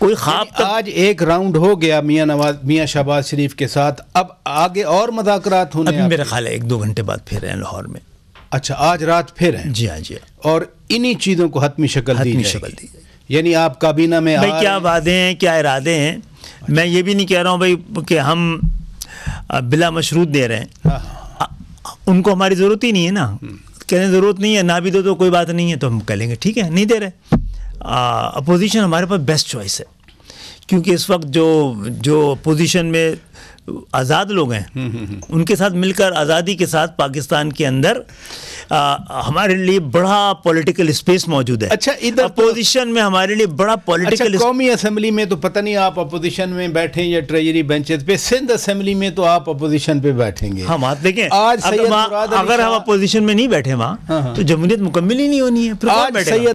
कोई खाब तक... आज एक राउंड हो गया मियाँ नवाज मियाँ शहबाज शरीफ के साथ अब आगे और मजाकरात होने अभी मेरा ख्याल है एक दो घंटे बाद फिर हैं लाहौर में अच्छा आज रात फिर हैं जी हाँ जी हाँ। और इन्हीं चीज़ों को हतमी शक्ल हतमी शक्ल दी यानी आप काबीना में भाई क्या वादे हैं क्या इरादे हैं अच्छा। मैं ये भी नहीं कह रहा हूँ भाई कि हम बिला मशरूत दे रहे हैं हाँ। उनको हमारी ज़रूरत ही नहीं है ना हम्म। कहने ज़रूरत नहीं है ना भी दो तो कोई बात नहीं है तो हम कह लेंगे ठीक है नहीं दे रहे अपोजिशन हमारे पास बेस्ट चॉइस है क्योंकि इस वक्त जो जो अपोजिशन में आज़ाद लोग हैं हम्म, हम्म, हम्म। उनके साथ मिलकर आज़ादी के साथ पाकिस्तान के अंदर आ, हमारे लिए बड़ा पॉलिटिकल स्पेस मौजूद है अच्छा इधर अपोजिशन तो, में हमारे लिए बड़ा पॉलिटिकल अच्छा, कौमी असम्बली में तो पता नहीं आप अपोजिशन में बैठे या ट्रेजरी बेंचेस पे सिंध असेंबली में तो आप अपोजिशन पे बैठेंगे हम हाँ, आप देखें आज अगर हम अपोजिशन में नहीं बैठे वहाँ हाँ, हाँ। तो जमहूरियत मुकम्मल ही नहीं होनी है